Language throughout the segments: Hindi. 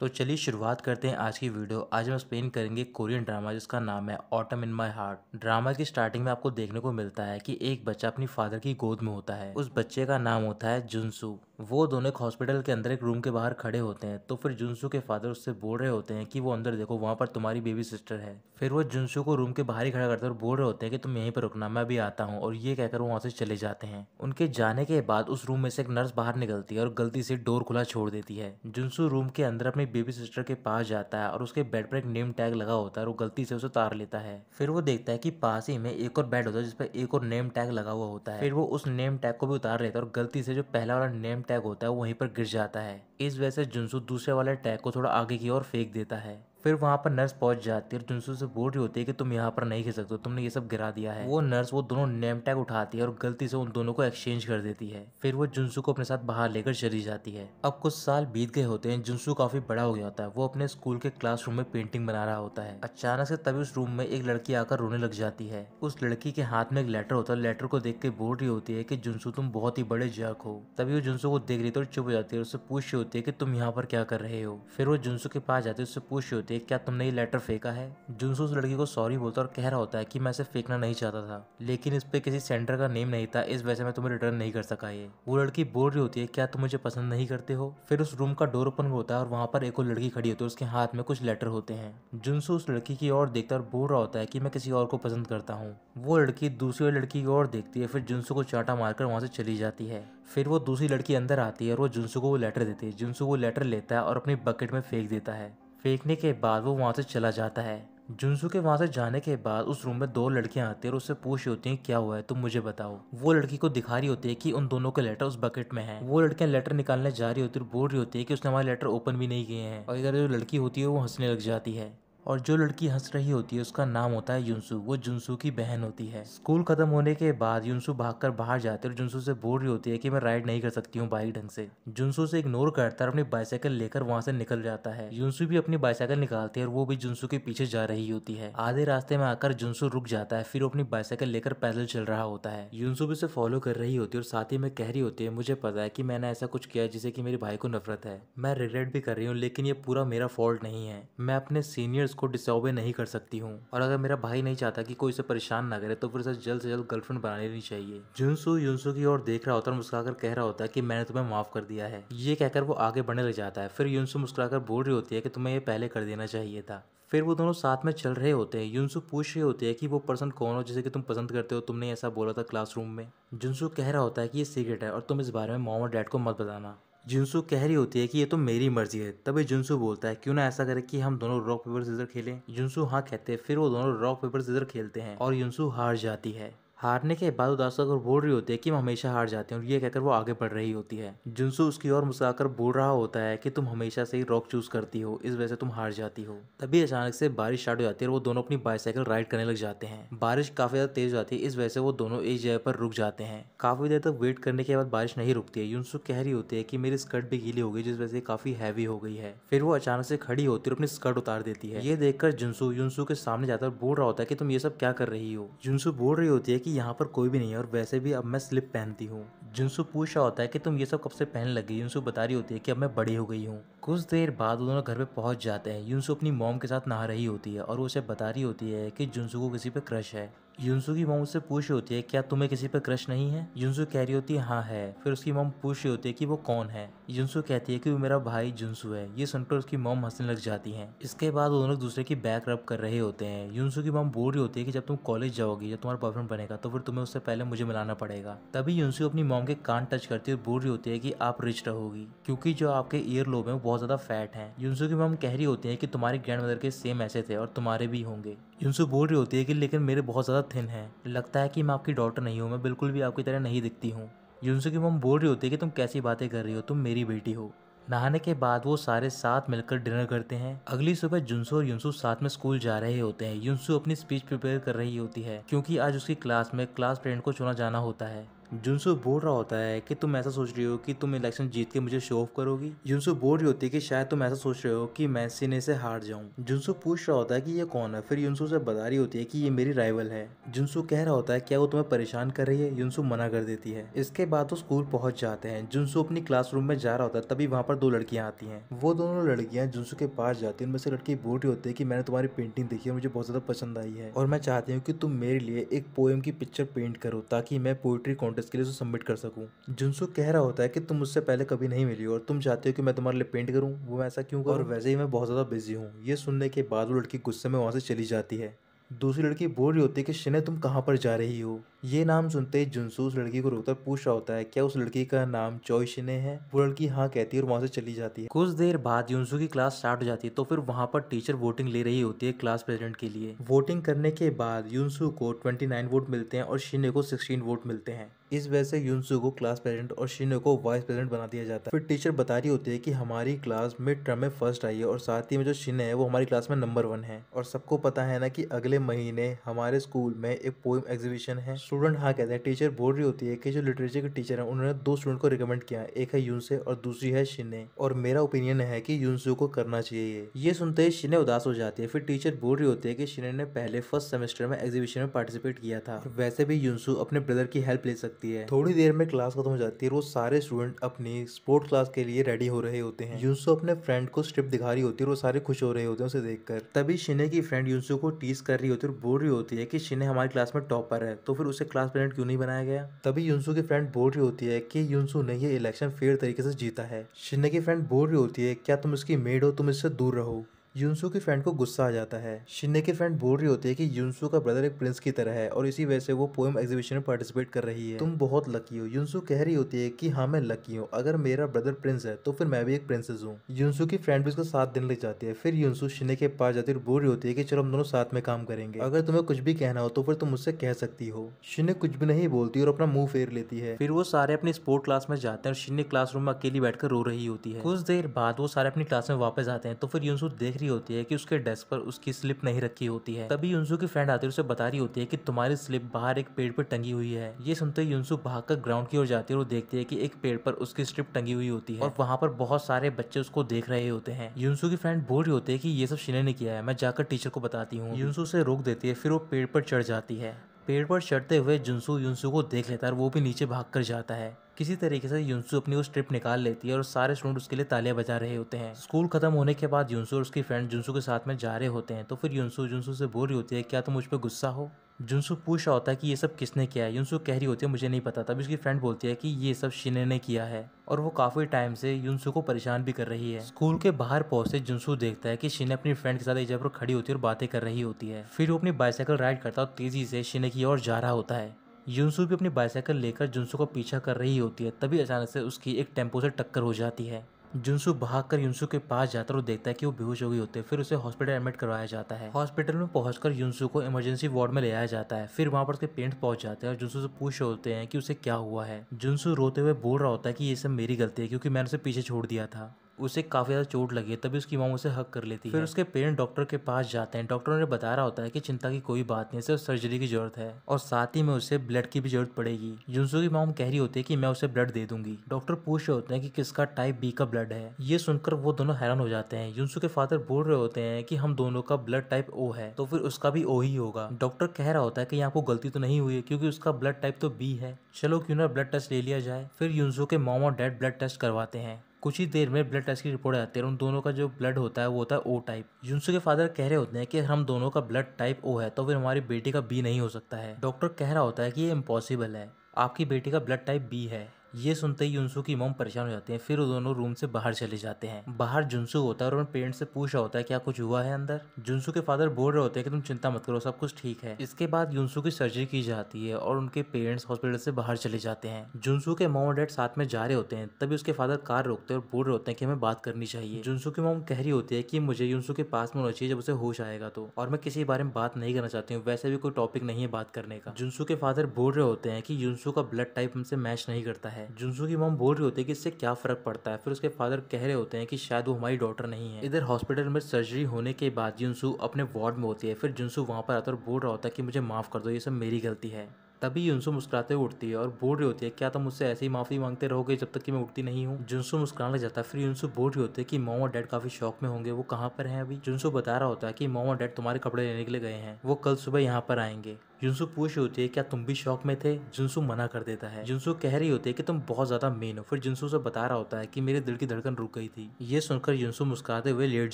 तो चलिए शुरुआत करते हैं आज की वीडियो आज हम एक्सप्लेन करेंगे कोरियन ड्रामा जिसका नाम है Autumn in My Heart drama की स्टार्टिंग में आपको देखने को मिलता है कि एक बच्चा अपनी फादर की गोद में होता है उस बच्चे का नाम होता है जुनसू वो दोनों एक हॉस्पिटल के अंदर एक रूम के बाहर खड़े होते हैं तो फिर जुनसू के फादर उससे बोल रहे होते हैं कि वो अंदर देखो वहाँ पर तुम्हारी बेबी सिस्टर है फिर वो जुनसू को रूम के बाहर ही खड़ा करते हैं और बोल रहे होते हैं कि तुम यहीं पर रुकना मैं भी आता हूँ और ये कहकर वहाँ से चले जाते हैं उनके जाने के बाद उस रूम में से एक नर्स बाहर निकलती है और गलती से डोर खुला छोड़ देती है जुनसू रूम के अंदर अपनी बेबी सिस्टर के पास जाता है और उसके बेड पर एक नेम टैग लगा होता है और गलती से उसे उतार लेता है फिर वो देखता है कि पास ही में एक और बेड होता है जिसपे एक और नेम टैग लगा हुआ होता है फिर वो उस नेम टैग को भी उतार लेता है और गलती से जो पहला वाला नेम टैग होता है वहीं पर गिर जाता है इस वजह से जुनसू दूसरे वाले टैग को थोड़ा आगे की ओर फेंक देता है फिर वहाँ पर नर्स पहुँच जाती है और जुनसू से बोल रही होती है कि तुम यहाँ पर नहीं खेल सकते तुमने ये सब गिरा दिया है वो नर्स वो दोनों नेम टैग उठाती है और गलती से उन दोनों को एक्सचेंज कर देती है फिर वो जुनसू को अपने साथ बाहर लेकर चली जाती है अब कुछ साल बीत गए होते हैं जुनसू काफी बड़ा हो गया होता है वो अपने स्कूल के क्लास में पेंटिंग बना रहा होता है अचानक से तभी उस रूम में एक लड़की आकर रोने लग जाती है उस लड़की के हाथ में एक लेटर होता है लेटर को देख के बोल रही होती है की जुनसू तुम बहुत ही बड़े जर्क हो तभी वो जुनसू को देख रही थी और चुप हो जाती है उससे पूछ रही होती है की तुम यहाँ पर क्या कर रहे हो फिर वो जुनसू के पास जाती है उससे पूछ रही बोलते क्या तुमने ये लेटर फेंका है जुनसू उस लड़की को सॉरी बोलता और कह रहा होता है कि मैं इसे फेंकना नहीं चाहता था लेकिन इस पे किसी सेंटर का नेम नहीं था इस वजह से मैं तुम्हें रिटर्न नहीं कर सका ये वो लड़की बोल रही होती है क्या तुम मुझे पसंद नहीं करते हो फिर उस रूम का डोर ओपन होता है और वहाँ पर एक और लड़की खड़ी होती है उसके हाथ में कुछ लेटर होते हैं जुनसू उस लड़की की ओर देखता और बोल रहा होता है की मैं किसी और को पसंद करता हूँ वो लड़की दूसरी लड़की की ओर देखती है फिर जुनसू को चाटा मारकर वहाँ से चली जाती है फिर वो दूसरी लड़की अंदर आती है और वो जुनसू को वो लेटर देती है जुनसू वो लेटर लेता है और अपनी बकेट में फेंक देता है फेंकने के बाद वो वहाँ से चला जाता है जुनसू के वहाँ से जाने के बाद उस रूम में दो लड़कियाँ आती है और उससे पूछ रही होती हैं क्या हुआ है तुम मुझे बताओ वो लड़की को दिखा रही होती है कि उन दोनों के लेटर उस बकेट में है वो लड़कियाँ लेटर निकालने जा रही होती है और बोल रही होती है कि उसने हमारे लेटर ओपन भी नहीं किए हैं और इधर जो लड़की होती है वो हंसने लग जाती है और जो लड़की हंस रही होती है उसका नाम होता है युनसु वो जुनसू की बहन होती है स्कूल खत्म होने के बाद युनसु भागकर बाहर जाते और जुनसू से बोल रही होती है कि मैं राइड नहीं कर सकती हूँ बाइक ढंग से जुनसू से इग्नोर करता है अपनी बाइसाइकिल लेकर वहाँ से निकल जाता है युनसु भी अपनी बाइसाइकिल निकालती है और वो भी जुनसू के पीछे जा रही होती है आधे रास्ते में आकर जुनसु रुक जाता है फिर अपनी बाइसाइकिल लेकर पैदल चल रहा होता है युनसु भी उसे फॉलो कर रही होती है और साथ ही में कह रही होती है मुझे पता है कि मैंने ऐसा कुछ किया जिसे कि मेरे भाई को नफरत है मैं रिग्रेट भी कर रही हूँ लेकिन ये पूरा मेरा फॉल्ट नहीं है मैं अपने सीनियर्स को डिसऑबे नहीं कर सकती हूँ और अगर मेरा भाई नहीं चाहता कि कोई उसे परेशान ना करे तो फिर उसे जल्द से जल्द गर्लफ्रेंड बना लेनी चाहिए जुनसू युनसू की ओर देख रहा होता और मुस्कुराकर कह रहा होता है कि मैंने तुम्हें माफ कर दिया है ये कहकर वो आगे बढ़ने लग जाता है फिर युनसु मुस्कुराकर बोल रही होती है कि तुम्हें ये पहले कर देना चाहिए था फिर वो दोनों साथ में चल रहे होते हैं युनसु पूछ रही होती है कि वो पर्सन कौन हो जिसे कि तुम पसंद करते हो तुमने ऐसा बोला था क्लासरूम में जुनसु कह रहा होता है कि ये सीक्रेट है और तुम इस बारे में मॉम और डैड को मत बताना जिनसू कह रही होती है कि ये तो मेरी मर्जी है तभी जिनसू बोलता है क्यों ना ऐसा करे कि हम दोनों रॉक पेपर सीजर खेलें जिनसू हाँ कहते हैं फिर वो दोनों रॉक पेपर सीजर खेलते हैं और युनसू हार जाती है हारने के बाद उदासा अगर बोल रही होती है कि हम हमेशा हार जाते हैं और ये कहकर वो आगे बढ़ रही होती है जुनसु उसकी ओर मुस्काकर बोल रहा होता है कि तुम हमेशा से ही रॉक चूज करती हो इस वजह से तुम हार जाती हो तभी अचानक से बारिश स्टार्ट हो जाती है और वो दोनों अपनी बाईसाइकिल राइड करने लग जाते हैं बारिश काफी ज्यादा तेज हो जाती है इस वजह से वो दोनों एक जगह पर रुक जाते हैं काफी देर तक वेट करने के बाद बारिश नहीं रुकती है युनसु कह रही होती है की मेरी स्कर्ट भी गीली हो गई जिस वजह से काफी हैवी हो गई है फिर वो अचानक से खड़ी होती है और अपनी स्कर्ट उतार देती है ये देखकर जुनसू युनसु के सामने जाता है बोल रहा होता है कि तुम ये सब क्या कर रही हो जुनसू बोल रही होती है कि यहाँ पर कोई भी नहीं है और वैसे भी अब मैं स्लिप पहनती हूँ जुनसु पूछ रहा होता है कि तुम ये सब कब से पहन लगी युनसु बता रही होती है कि अब मैं बड़ी हो गई हूँ कुछ देर बाद दोनों घर पे पहुंच जाते हैं युनसु अपनी मॉम के साथ नहा रही होती है और उसे बता रही होती है कि जुनसु को किसी पे क्रश है युनसु की मोम उससे पूछ रही होती है क्या तुम्हें किसी पर क्रश नहीं है युनसु कह रही होती है हाँ है फिर उसकी मोम पूछ रही होती है कि वो कौन है युनसू कहती है कि वो मेरा भाई जुनसू है ये सुनकर उसकी मोम हंसने लग जाती है इसके बाद वो दोनों एक दूसरे की बैक रब कर रहे होते हैं युनसु की मोम बोल रही होती है कि जब तुम कॉलेज जाओगी जब तुम्हारा बॉयफ्रेंड बनेगा तो फिर तुम्हें उससे पहले मुझे मिलाना पड़ेगा तभी युनसू अपनी मोम के कान टच करती है और बोल रही होती है कि आप रिच रहोगी क्योंकि जो आपके ईयर लोब है वो बहुत ज्यादा फैट है युनसु की मोम कह रही होती है कि तुम्हारे ग्रैंड मदर के सेम ऐसे थे और तुम्हारे भी होंगे यूनसू बोल रही होती है कि लेकिन मेरे बहुत ज़्यादा थिन है लगता है कि मैं आपकी डॉटर नहीं हूँ मैं बिल्कुल भी आपकी तरह नहीं दिखती हूँ यूनसू की मम बोल रही होती है कि तुम कैसी बातें कर रही हो तुम मेरी बेटी हो नहाने के बाद वो सारे साथ मिलकर डिनर करते हैं अगली सुबह जुनसु और युनसु साथ में स्कूल जा रहे होते हैं युनसु अपनी स्पीच प्रिपेयर कर रही होती है क्योंकि आज उसकी क्लास में क्लास फ्रेंड को चुना जाना होता है जुनसू बोल रहा होता है कि तुम ऐसा सोच रही हो कि तुम इलेक्शन जीत के मुझे शो ऑफ करोगी जुनसू बोल रही होती है कि शायद तुम ऐसा सोच रहे हो कि मैं सिने से हार जाऊं जुनसू पूछ रहा होता है कि ये कौन है फिर युनसू से बता रही होती है कि ये मेरी राइवल है जुनसू कह रहा होता है क्या वो तुम्हें परेशान कर रही है युनसू मना कर देती है इसके बाद वो स्कूल पहुंच जाते हैं जुनसु अपनी क्लास में जा रहा होता है तभी वहाँ पर दो लड़कियाँ आती है वो दोनों लड़कियाँ जुनसु के पास जाती है उनमें से लड़की बोल रही होती है की मैंने तुम्हारी पेंटिंग देखी है मुझे बहुत ज्यादा पसंद आई है और मैं चाहती हूँ की तुम मेरे लिए एक पोएम की पिक्चर पेंट करो ताकि मैं पोइट्री कॉन्टेस्ट के लिए उसे सबमिट कर सकूँ जिनसो कह रहा होता है कि तुम मुझसे पहले कभी नहीं मिली और तुम चाहते हो कि मैं तुम्हारे लिए पेंट करूँ वो मैं ऐसा क्यों करूँ और वैसे ही मैं बहुत ज़्यादा बिजी हूँ ये सुनने के बाद वो लड़की गुस्से में वहाँ से चली जाती है दूसरी लड़की बोल रही होती है कि शिने तुम कहाँ पर जा रही हो ये नाम सुनते ही जुनसू उस लड़की को रोकता पूछ रहा होता है क्या उस लड़की का नाम चोइशिने है वो लड़की हाँ कहती है और वहाँ से चली जाती है कुछ देर बाद जुनसू की क्लास स्टार्ट हो जाती है तो फिर वहाँ पर टीचर वोटिंग ले रही होती है क्लास प्रेसिडेंट के लिए वोटिंग करने के बाद युनसू को नाइन वोट मिलते हैं और शिने को सिक्सटीन वोट मिलते हैं इस वजह से युनसू को क्लास प्रेसिडेंट और शिने को वाइस प्रेसिडेंट बना दिया जाता है फिर टीचर बता रही होती है कि हमारी क्लास मिड टर्म में फर्स्ट आई है और साथ ही में जो शिने है वो हमारी क्लास में नंबर वन है और सबको पता है ना कि अगले महीने हमारे स्कूल में एक पोइम एग्जीबिशन है स्टूडेंट हाँ कहते हैं टीचर बोल रही होती है कि जो लिटरेचर के टीचर हैं उन्होंने दो स्टूडेंट को रिकमेंड किया एक है यूनसे और दूसरी है शिने और मेरा ओपिनियन है कि यूनसू को करना चाहिए ये सुनते ही शिने उदास हो जाती है फिर टीचर बोल रही होती है कि शिने ने पहले फर्स्ट सेमेस्टर में एग्जीबिशन में पार्टिसिपेट किया था और वैसे भी यूनसू अपने ब्रदर की हेल्प ले सकती है थोड़ी देर में क्लास खत्म हो जाती है वो सारे स्टूडेंट अपनी स्पोर्ट क्लास के लिए रेडी हो रहे होते हैं यूनसू अपने फ्रेंड को स्ट्रिप दिखा रही होती है वो सारे खुश हो रहे होते हैं उसे देखकर तभी शिने की फ्रेंड यूनसू को टीस कर रही होती है और बोल रही होती है कि शिने हमारी क्लास में टॉपर है तो फिर उसे क्लास प्रेसिडेंट क्यों नहीं बनाया गया तभी यूनसू की फ्रेंड बोल रही होती है कि यूनसू ने ये इलेक्शन फेयर तरीके से जीता है शिन्ने की फ्रेंड बोल रही होती है क्या तुम इसकी मेड हो तुम इससे दूर रहो यूनसु के फ्रेंड को गुस्सा आ जाता है शिन्ने की फ्रेंड बोल रही होती है कि यूनसु का ब्रदर एक प्रिंस की तरह है और इसी वजह से वो पोएम एग्जीबिशन में पार्टिसिपेट कर रही है तुम बहुत लकी हो यूनसु कह रही होती है कि हाँ मैं लकी हूँ अगर मेरा ब्रदर प्रिंस है तो फिर मैं भी एक प्रिंसेस हूँ यूनसु की फ्रेंड भी उसको साथ दिन ले जाती है फिर यूनसु शिने के पास जाती है और बोल रही होती है की चलो हम दोनों साथ में काम करेंगे अगर तुम्हें कुछ भी कहना हो तो फिर तुम मुझसे कह सकती हो शिन्ने कुछ भी नहीं बोलती और अपना मुंह फेर लेती है फिर वो सारे अपनी स्पोर्ट क्लास में जाते हैं और क्लास क्लासरूम में अकेली बैठकर रो रही होती है कुछ देर बाद वो सारे अपनी क्लास में वापस आते हैं तो फिर यूनसु देख रही रही होती है कि उसके डेस्क पर उसकी स्लिप नहीं रखी होती है तभी युनसु की फ्रेंड आती है उसे बता रही होती है कि तुम्हारी स्लिप बाहर एक पेड़ पर टंगी हुई है ये सुनते ही युनसु भागकर ग्राउंड की ओर जाती है और देखती है की एक पेड़ पर उसकी स्लिप टंगी हुई होती है और वहाँ पर बहुत सारे बच्चे उसको देख रहे होते हैं युनसु की फ्रेंड बोल रही होती है की ये सब शिने ने किया है मैं जाकर टीचर को बताती हूँ युनसु उसे रोक देती है फिर वो पेड़ पर चढ़ जाती है पेड़ पर चढ़ते हुए जुनसू युनसू को देख लेता है और वो भी नीचे भाग कर जाता है किसी तरीके से युनसु अपनी उस ट्रिप निकाल लेती है और सारे स्टूडेंट उसके लिए तालियां बजा रहे होते हैं स्कूल खत्म होने के बाद युनसु और उसकी फ्रेंड जुनसू के साथ में जा रहे होते हैं तो फिर युसु जुनसू से बोल रही होती है क्या तुम मुझ पर गुस्सा हो जुनसु पूछ रहा होता है कि ये सब किसने किया है युनसु कह रही होती है मुझे नहीं पता तभी उसकी फ्रेंड बोलती है कि ये सब शिने ने किया है और वो काफ़ी टाइम से युनसु को परेशान भी कर रही है स्कूल के बाहर पहुंचते जुनसु देखता है कि शिने अपनी फ्रेंड के साथ एक जगह पर खड़ी होती है और बातें कर रही होती है फिर वो अपनी बाइसाइकिल राइड करता और तेजी से शिने की ओर जा रहा होता है यूनसू भी अपनी बाइसाइकिल लेकर जुनसू का पीछा कर रही होती है तभी अचानक से उसकी एक टेम्पो से टक्कर हो जाती है जुनसू भागकर युनसू के पास जाता है और देखता है कि वो बेहोश हो गई होती है फिर उसे हॉस्पिटल एडमिट करवाया जाता है हॉस्पिटल में पहुंचकर युनसू को इमरजेंसी वार्ड में ले आया जाता है फिर वहां पर उसके पेरेंट्स पहुंच जाते हैं और जुनसू से पूछ होते हैं कि उसे क्या हुआ है जुनसू रोते हुए बोल रहा होता है कि ये सब मेरी गलती है क्योंकि मैंने उसे पीछे छोड़ दिया था उसे काफ़ी ज़्यादा चोट लगी है तभी उसकी माँ उसे हक कर लेती है फिर उसके पेरेंट डॉक्टर के पास जाते हैं डॉक्टर उन्हें बता रहा होता है कि चिंता की कोई बात नहीं सिर्फ सर्जरी की जरूरत है और साथ ही में उसे ब्लड की भी जरूरत पड़ेगी जुनसू की माम कह रही होती है कि मैं उसे ब्लड दे दूंगी डॉक्टर पूछ रहे होते हैं कि किसका टाइप बी का ब्लड है ये सुनकर वो दोनों हैरान हो जाते हैं जुनसू के फादर बोल रहे होते हैं कि हम दोनों का ब्लड टाइप ओ है तो फिर उसका भी ओ ही होगा डॉक्टर कह रहा होता है कि यहाँ को गलती तो नहीं हुई है क्योंकि उसका ब्लड टाइप तो बी है चलो क्यों ना ब्लड टेस्ट ले लिया जाए फिर युनसू के मोम और डैड ब्लड टेस्ट करवाते हैं कुछ ही देर में ब्लड टेस्ट की रिपोर्ट आती है उन दोनों का जो ब्लड होता है वो होता है ओ टाइप जुनसू के फादर कह रहे होते हैं कि हम दोनों का ब्लड टाइप ओ है तो फिर हमारी बेटी का बी नहीं हो सकता है डॉक्टर कह रहा होता है कि ये इम्पॉसिबल है आपकी बेटी का ब्लड टाइप बी है ये सुनते ही युनसू की मोम परेशान हो जाती है फिर वो दोनों रूम से बाहर चले जाते हैं बाहर जुनसू होता है और उन पेरेंट्स से पूछ रहा होता है क्या कुछ हुआ है अंदर जुनसू के फादर बोल रहे होते हैं कि तुम चिंता मत करो सब कुछ ठीक है इसके बाद युनसू की सर्जरी की जाती है और उनके पेरेंट्स हॉस्पिटल से बाहर चले जाते हैं जुनसू के मोम और डैड साथ में जा रहे होते हैं तभी उसके फादर कार रोकते हैं और बोल रहे होते हैं कि हमें बात करनी चाहिए जुनसू की मोम कह रही होती है कि मुझे युनसु के पास में होना चाहिए जब उसे होश आएगा तो और मैं किसी बारे में बात नहीं करना चाहती हूँ वैसे भी कोई टॉपिक नहीं है बात करने का जुनसू के फादर बोल रहे होते हैं कि युनसु का ब्लड टाइप हमसे मैच नहीं करता है है जुनसू की मॉम बोल रही होती है कि इससे क्या फ़र्क पड़ता है फिर उसके फादर कह रहे होते हैं कि शायद वो हमारी डॉटर नहीं है इधर हॉस्पिटल में सर्जरी होने के बाद जुनसू अपने वार्ड में होती है फिर जुनसू वहाँ पर आता और बोल रहा होता है कि मुझे माफ़ कर दो ये सब मेरी गलती है तभी यूनसु मुस्कुराते हुए उठती है और बोल रही होती है क्या तुम मुझसे ऐसे ही माफी मांगते रहोगे जब तक कि मैं उठती नहीं हूँ जुनसु मुस्कुराने लग जाता है फिर यूनसु बोल रही होती है कि मोम और डैड काफी शौक में होंगे वो कहाँ पर हैं अभी जुनसु बता रहा होता है कि मोम और डैड तुम्हारे कपड़े लेने के लिए गए हैं वो कल सुबह यहाँ पर आएंगे जुनसु पूछ रही होती है क्या तुम भी शौक में थे जुनसु मना कर देता है जुनसु कह रही होती है कि तुम बहुत ज्यादा मेन हो फिर जुनसु से बता रहा होता है कि मेरे दिल की धड़कन रुक गई थी ये सुनकर जुनसु मुस्कुराते हुए लेट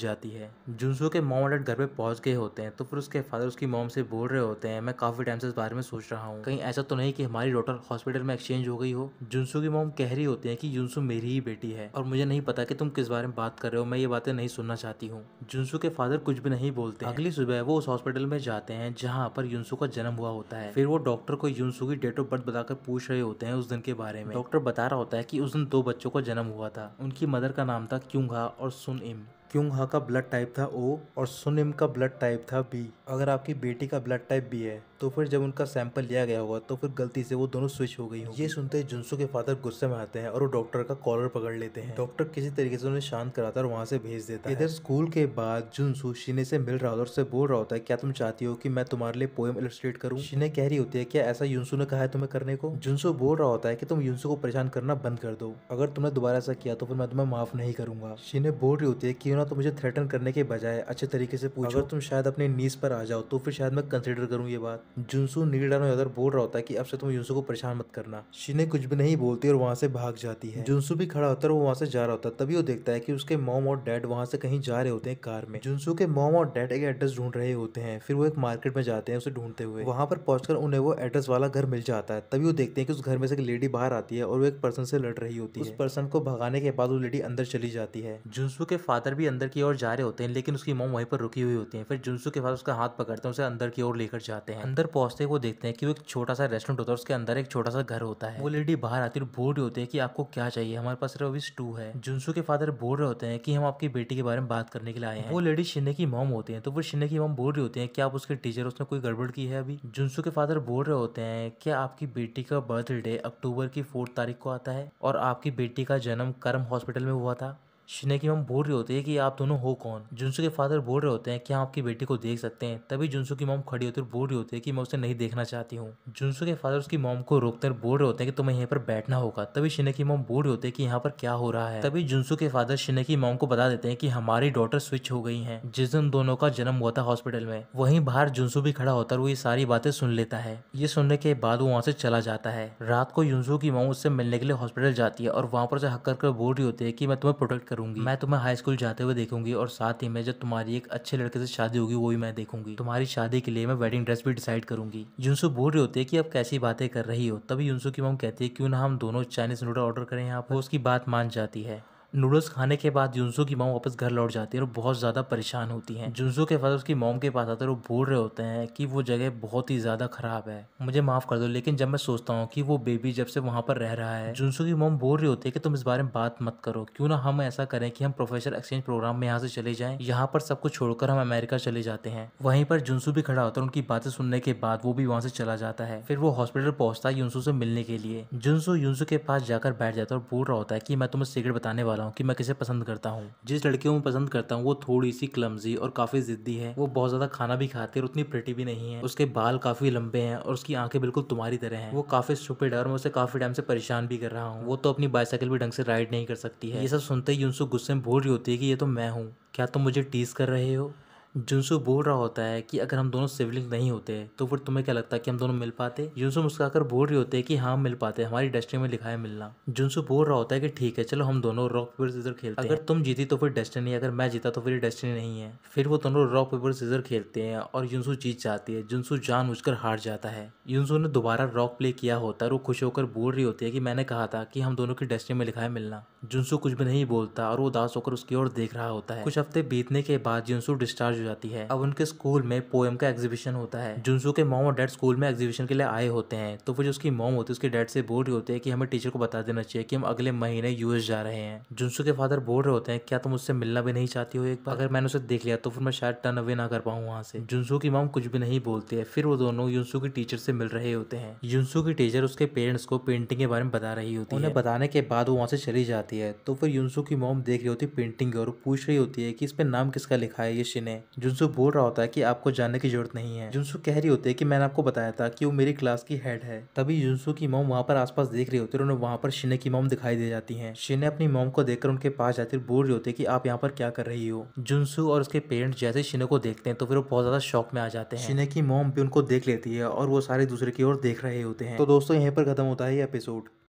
जाती है जुनसु के मोम और डैड घर पे पहुंच गए होते हैं तो फिर उसके फादर उसकी मोम से बोल रहे होते हैं मैं काफी टाइम से इस बारे में सोच रहा हूँ कहीं ऐसा तो नहीं कि हमारी डॉटर हॉस्पिटल में एक्सचेंज हो गई हो जुनसू की मोम कह रही होती है कि जुनसू मेरी ही बेटी है और मुझे नहीं पता कि तुम किस बारे में बात कर रहे हो मैं ये बातें नहीं सुनना चाहती हूँ जुनसू के फादर कुछ भी नहीं बोलते अगली सुबह वो उस हॉस्पिटल में जाते हैं जहाँ पर युनसू का जन्म हुआ होता है फिर वो डॉक्टर को युनसू की डेट ऑफ बर्थ बताकर पूछ रहे होते हैं उस दिन के बारे में डॉक्टर बता रहा होता है की उस दिन दो बच्चों का जन्म हुआ था उनकी मदर का नाम था क्यूंगा और सुन इम क्यों हा का ब्लड टाइप था ओ और सुनिम का ब्लड टाइप था बी अगर आपकी बेटी का ब्लड टाइप बी है तो फिर जब उनका सैंपल लिया गया होगा तो फिर गलती से वो दोनों स्विच हो गई ये सुनते ही जुनसू के फादर गुस्से में आते हैं और वो डॉक्टर का कॉलर पकड़ लेते हैं डॉक्टर किसी तरीके से उन्हें शांत कराता है और वहाँ से भेज देता है इधर स्कूल के बाद जुनसू शीने से मिल रहा होता है और उससे बोल रहा होता है क्या तुम चाहती हो कि मैं तुम्हारे लिए पोएम इलस्ट्रेट करूँ शीने कह रही होती है क्या ऐसा युनसू ने कहा है तुम्हें करने को जुनसू बोल रहा होता है की तुम युनसू को परेशान करना बंद कर दो अगर तुमने दोबारा ऐसा किया तो फिर मैं तुम्हें माफ नहीं करूंगा शीने बोल रही होती है कि ना तो मुझे थ्रेटन करने के बजाय अच्छे तरीके से पूछो अगर तुम शायद अपने नीस पर आ जाओ तो फिर शायद मैं कंसिडर करूँ ये बात जुनसू नील यादव बोल रहा होता है की अब से तुम युनसू को परेशान मत करना शीने कुछ भी नहीं बोलती और वहाँ से भाग जाती है जुनसू भी खड़ा होता है वो वहाँ से जा रहा होता है तभी वो देखता है की उसके मोम और डैड वहाँ से कहीं जा रहे होते हैं कार में जुनसू के मोम और डैड एक एड्रेस ढूंढ रहे होते हैं फिर वो एक मार्केट में जाते हैं उसे ढूंढते हुए वहाँ पर पहुंचकर उन्हें वो एड्रेस वाला घर मिल जाता है तभी वो देखते हैं कि उस घर में से एक लेडी बाहर आती है और वो एक पर्सन से लड़ रही होती है उस पर्सन को भगाने के बाद वो लेडी अंदर चली जाती है जुनसू के फादर भी अंदर की ओर जा रहे होते हैं लेकिन उसकी मोम वहीं पर रुकी हुई होती है फिर जुनसू के पास उसका हाथ पकड़ते हैं उसे अंदर की ओर लेकर जाते हैं अंदर पहुंचते वो देखते हैं कि वो एक छोटा सा रेस्टोरेंट होता है उसके अंदर एक छोटा सा घर होता है वो लेडी बाहर आती है बोल रही होती है कि आपको क्या चाहिए हमारे पास सिर्फ अभी स्टू है जुनसू के फादर बोल रहे होते हैं कि हम आपकी बेटी के बारे में बात करने के लिए आए हैं वो लेडी शिने की मोम होते हैं तो वो शिने की मोम बोल रही होती है कि आप उसके टीचर उसने कोई गड़बड़ की है अभी जुनसू के फादर बोल रहे होते हैं क्या आपकी बेटी का बर्थडे अक्टूबर की फोर्थ तारीख को आता है और आपकी बेटी का जन्म कर्म हॉस्पिटल में हुआ था शिने की मम बोल रही होती है कि आप दोनों हो कौन जुनसु के फादर बोल रहे होते हैं कि आपकी बेटी को देख सकते हैं तभी जुनसु की मोम खड़ी होती है बोल रही होती है कि मैं उसे नहीं देखना चाहती हूँ जुनसु के फादर उसकी मोम को रोकते बोल रहे होते हैं कि तुम्हें यहाँ पर बैठना होगा तभी की मॉम बोल रही होती है कि यहाँ पर क्या हो रहा है तभी जुनसु के फादर शिनेकी मोम को बता देते हैं कि हमारी डॉटर स्विच हो गई है जिस दिन दोनों का जन्म हुआ था हॉस्पिटल में वहीं बाहर जुनसु भी खड़ा होता है वो ये सारी बातें सुन लेता है ये सुनने के बाद वो वहाँ से चला जाता है रात को जुनसु की मॉम उससे मिलने के लिए हॉस्पिटल जाती है और वहाँ पर उसे हक कर बोल रही होती है कि मैं तुम्हें प्रोटेक्ट करूंगी मैं तुम्हें हाई स्कूल जाते हुए देखूंगी और साथ ही में जब तुम्हारी एक अच्छे लड़के से शादी होगी वो भी मैं देखूंगी तुम्हारी शादी के लिए मैं वेडिंग ड्रेस भी डिसाइड करूंगी जुनसु बोल रही होती है कि अब कैसी बातें कर रही हो तभी यूनसू की मम कहती है क्यों ना हम दोनों चाइनीज नूडल ऑर्डर करें यहाँ पर उसकी बात मान जाती है नूडल्स खाने के बाद जुन्सो की माँ वापस घर लौट जाती है और बहुत ज़्यादा परेशान होती है जुन्सो के फादर उसकी मोम के पास आते हैं और बोल रहे होते हैं कि वो जगह बहुत ही ज़्यादा ख़राब है मुझे माफ़ कर दो लेकिन जब मैं सोचता हूँ कि वो बेबी जब से वहाँ पर रह रहा है जुन्सो की मोम बोल रही होती है कि तुम इस बारे में बात मत करो क्यों ना हम ऐसा करें कि हम प्रोफेसर एक्सचेंज प्रोग्राम में यहाँ से चले जाए यहाँ पर सब कुछ छोड़कर हम अमेरिका चले जाते हैं वहीं पर जुनसू भी खड़ा होता है उनकी बातें सुनने के बाद वो भी वहाँ से चला जाता है फिर वो हॉस्पिटल पहुंचता है युनसू से मिलने के लिए जुनसू युनसू के पास जाकर बैठ जाता है और बोल रहा होता है कि मैं तुम्हें सीक्रेट बताने वाला हूँ कि मैं किसे पसंद करता हूँ जिस लड़के को मैं पसंद करता हूँ वो थोड़ी सी क्लमजी और काफ़ी ज़िद्दी है वो बहुत ज़्यादा खाना भी खाती है और उतनी प्रिटी भी नहीं है उसके बाल काफ़ी लंबे हैं और उसकी आंखें बिल्कुल तुम्हारी तरह हैं वो काफ़ी स्टूपिड है और मैं उसे काफ़ी टाइम से परेशान भी कर रहा हूँ वो तो अपनी बाइसाइकिल भी ढंग से राइड नहीं कर सकती है ये सब सुनते ही उनसे गुस्से में भूल रही होती है कि ये तो मैं हूँ क्या तुम मुझे टीज कर रहे हो जुनसु बोल रहा होता है कि अगर हम दोनों सिबलिंग नहीं होते तो फिर तुम्हें क्या लगता है कि हम दोनों मिल पाते जुनसु मुस्कुराकर बोल रही होते है कि हाँ मिल पाते हमारी डेस्टिनी में लिखा है मिलना जुनसू बोल रहा होता है कि ठीक है चलो हम दोनों रॉक पेपर सीजर खेलते अगर तुम जीती तो फिर डेस्टिनी अगर मैं जीता तो फिर डेस्टिनी नहीं है फिर वो दोनों रॉक पेपर सीजर खेलते हैं और युनसू जीत जाती है जुनसू जान उजकर हार जाता है युनसू ने दोबारा रॉक प्ले किया होता है वो खुश होकर बोल रही होती है कि मैंने कहा था कि हम दोनों की डेस्टिनी में लिखा है मिलना जुनसु कुछ भी नहीं बोलता और वो उदास होकर उसकी ओर देख रहा होता है कुछ हफ्ते बीतने के बाद जुनसु डिस्चार्ज हो जाती है अब उनके स्कूल में पोएम का एग्जीबिशन होता है जुनसु के मोम और डैड स्कूल में एग्जीबिशन के लिए आए होते हैं तो फिर उसकी मोम होती है उसके डैड से बोल रही होती है कि हमें टीचर को बता देना चाहिए कि हम अगले महीने यूएस जा रहे हैं जुनसू के फादर बोल रहे होते हैं क्या तुम उससे मिलना भी नहीं चाहती हो एक बार अगर मैंने उसे देख लिया तो फिर मैं शायद टर्न अवे ना कर पाऊँ वहाँ से जुनसु की मोम कुछ भी नहीं बोलती है फिर वो दोनों युनसु की टीचर से मिल रहे होते हैं युनसु की टीचर उसके पेरेंट्स को पेंटिंग के बारे में बता रही होती है उन्हें बताने के बाद वो वहाँ से चली जाती है तो फिर युनसु की मोम देख रही होती है पेंटिंग और पूछ रही होती है कि इस पर नाम किसका लिखा है ये शिने जुनसु बोल रहा होता है कि आपको जानने की जरूरत नहीं है जुनसु कह रही होती है कि मैंने आपको बताया था कि वो मेरी क्लास की हेड है तभी जुनसु की मोम वहाँ पर आसपास देख रही होती है उन्हें वहाँ पर शिने की मोम दिखाई दे जाती है शिने अपनी मोम को देखकर उनके पास जाती है बोल रही होती है की आप यहाँ पर क्या कर रही हो जुनसु और उसके पेरेंट्स जैसे शिने को देखते हैं तो फिर वो बहुत ज्यादा शौक में आ जाते हैं शिने की मोम भी उनको देख लेती है और वो सारे दूसरे की ओर देख रहे होते हैं तो दोस्तों यहीं पर खत्म होता है ये एपिसोड